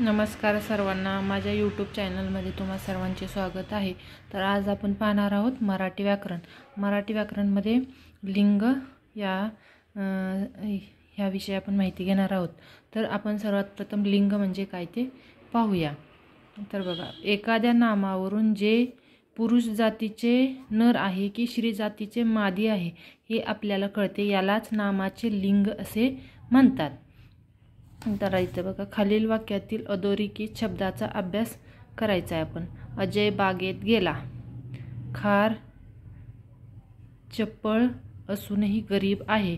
नमस्कार सर्वांना माझ्या यूट्यूब चॅनलमध्ये तुम्हा सर्वांचे स्वागत आहे तर आज आपण पाहणार आहोत मराठी व्याकरण मराठी व्याकरणमध्ये लिंग या ह्याविषयी आपण माहिती घेणार आहोत तर आपण सर्वात प्रथम लिंग म्हणजे काय ते पाहूया तर बघा एखाद्या नामावरून जे पुरुष जातीचे नर आहे की श्री जातीचे मादी आहे हे आपल्याला कळते यालाच नामाचे लिंग असे म्हणतात करायचं बघा खालील वाक्यातील अधोरेखित शब्दाचा अभ्यास करायचा आहे आपण अजय बागेत गेला खार चप्पळ असूनही गरीब आहे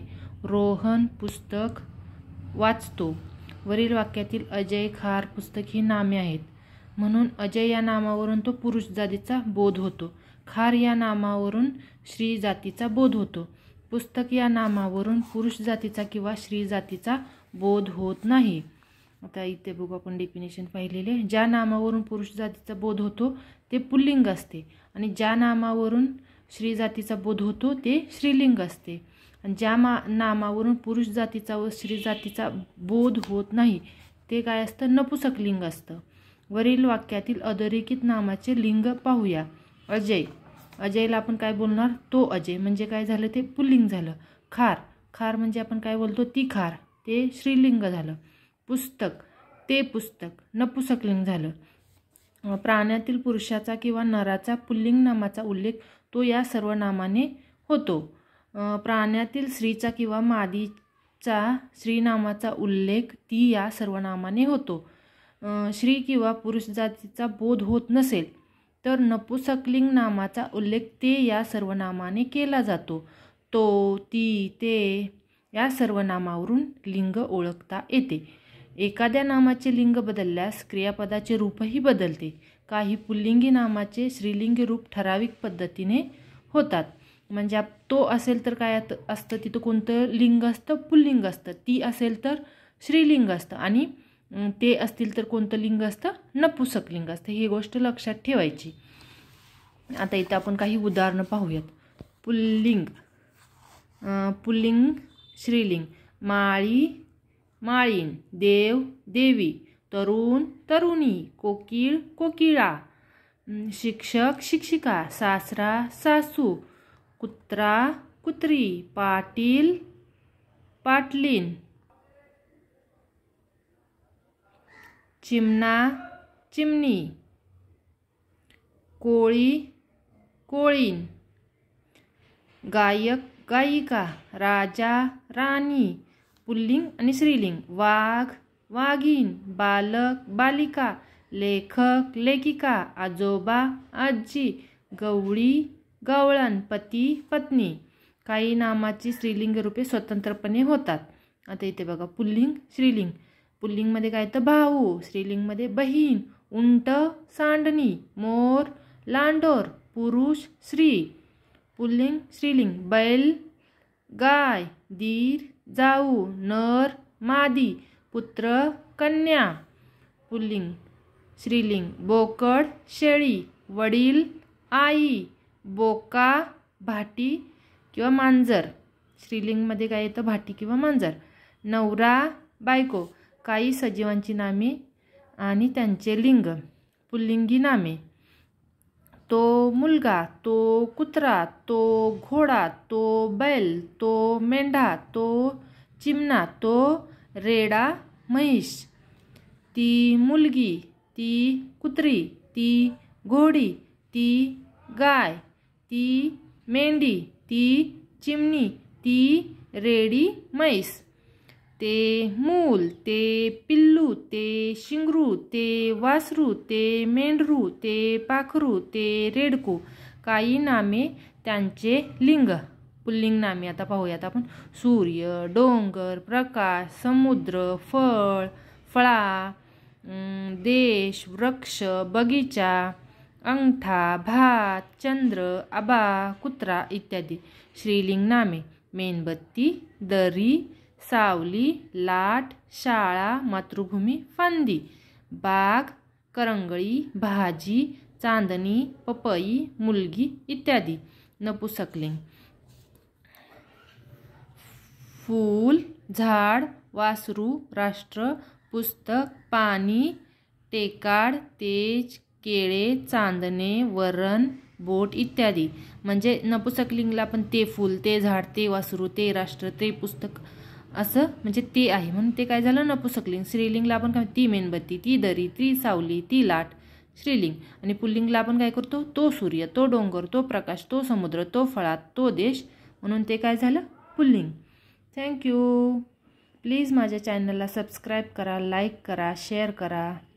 रोहन पुस्तक वाचतो वरील वाक्यातील अजय खार पुस्तक ही नामे आहेत म्हणून अजय या नामावरून तो पुरुष जातीचा बोध होतो खार या नामावरून श्री जातीचा बोध होतो पुस्तक या नामावरून पुरुष जातीचा किंवा श्री जातीचा बोध होत नाही आता इथे बघू आपण डेफिनेशन पाहिलेले ज्या नामावरून पुरुष जातीचा बोध होतो ते पुल्लिंग असते आणि ज्या नामावरून स्त्री जातीचा बोध होतो ते स्त्रीलिंग असते आणि ज्या मा नामावरून पुरुष जातीचा व स्त्री जातीचा बोध होत नाही ते काय असतं नपुसकलिंग असतं वरील वाक्यातील अधोरेखित नामाचे लिंग पाहूया अजय अजयला आपण काय बोलणार तो अजय म्हणजे काय झालं ते पुल्लिंग झालं खार खार म्हणजे आपण काय बोलतो ती खार ते श्रीलिंग झालं पुस्तक ते पुस्तक नपुसकलिंग झालं प्राण्यातील पुरुषाचा किंवा नराचा पुल्लिंग नामाचा उल्लेख तो या सर्व नामाने होतो प्राण्यातील स्त्रीचा किंवा मादीचा श्रीनामाचा उल्लेख ती या सर्व नामाने होतो श्री किंवा पुरुष जातीचा बोध होत नसेल तर नपुसकलिंग नामाचा उल्लेख ते या सर्व नामाने केला जातो तो ती ते या सर्व नामावरून लिंग ओळखता येते एखाद्या नामाचे लिंग बदलल्यास क्रियापदाचे रूपही बदलते काही पुल्लिंगी नामाचे श्रीलिंग रूप ठराविक पद्धतीने होतात म्हणजे तो असेल तर काय असतं तिथं कोणतं लिंग असतं पुल्लिंग असतं ती असेल तर श्रीलिंग असतं आणि ते असतील तर कोणतं लिंग असतं नपुसकलिंग असतं ही गोष्ट लक्षात ठेवायची आता इथं आपण काही उदाहरणं पाहूयात पुल्लिंग पुल्लिंग श्रीलिंग माळी माळीन देव देवी तरुण तरुणी कोकिळ कोकिळा शिक्षक शिक्षिका सासरा सासू कुत्रा कुत्री पाटील पाटलीन चिमना, चिमनी कोळी कोळीन गायक गायिका राजा राणी पुल्लिंग आणि स्त्रीलिंग वाघ वाघीण बालक बालिका लेखक लेखिका आजोबा आजी गवळी गवळण पती पत्नी काही नामाची स्त्रीलिंग रूपे स्वतंत्रपणे होतात आता इथे बघा पुल्लिंग स्त्रीलिंग पुल्लिंगमध्ये काय तर भाऊ स्त्रीलिंगमध्ये बहीण उंट सांडणी मोर लांडोर पुरुष स्त्री पुल्लिंग स्त्रीलिंग बैल गाय दीर जाऊ नर मादी पुत्र कन्या पुल्लिंग स्त्रीलिंग बोकड शेळी वडील आई बोका भाटी किंवा मांजर स्त्रीलिंगमध्ये काय येतं भाटी किंवा मांजर नवरा बायको काही सजीवांची नामे आणि त्यांचे लिंग पुल्लिंगी नामे तो मुलगा तो कुत्रा तो घोडा तो बैल तो मेंढा तो चिमणा तो रेडा म्हैस ती मुलगी ती कुत्री ती घोडी ती गाय ती मेंढी ती चिमणी ती रेडी म्हैस ते मूल ते पिल्लू ते शिंगरू ते वासरू ते मेंढरू ते पाखरू ते रेडकू काही नामे त्यांचे लिंग पुल्लिंग नामे आता पाहूयात आपण सूर्य डोंगर प्रकाश समुद्र फळ फळा देश वृक्ष बगीचा अंगठा भात चंद्र आबा कुत्रा इत्यादी श्रीलिंग नामे मेणबत्ती दरी सावली लाट शाळा मातृभूमी फांदी बाग करंगळी भाजी चांदणी पपई मुलगी इत्यादी नपुसकलिंग फूल झाड वासरू राष्ट्र पुस्तक पाणी टेकाड तेज केळे चांदणे वरण बोट इत्यादी म्हणजे नपुसकलिंगला पण ते फूल ते झाड ते वासरू ते राष्ट्र ते पुस्तक असं म्हणजे ते आहे म्हणून ते काय झालं नपुसकलिंग श्रीलिंगला आपण काय ती मेणबत्ती ती दरी ती सावली ती लाट श्रीलिंग आणि पुल्लिंगला आपण काय करतो तो सूर्य तो डोंगर तो प्रकाश तो समुद्र तो फळात तो देश म्हणून ते काय झालं पुल्लिंग थँक्यू प्लीज माझ्या चॅनलला सबस्क्राईब करा लाईक करा शेअर करा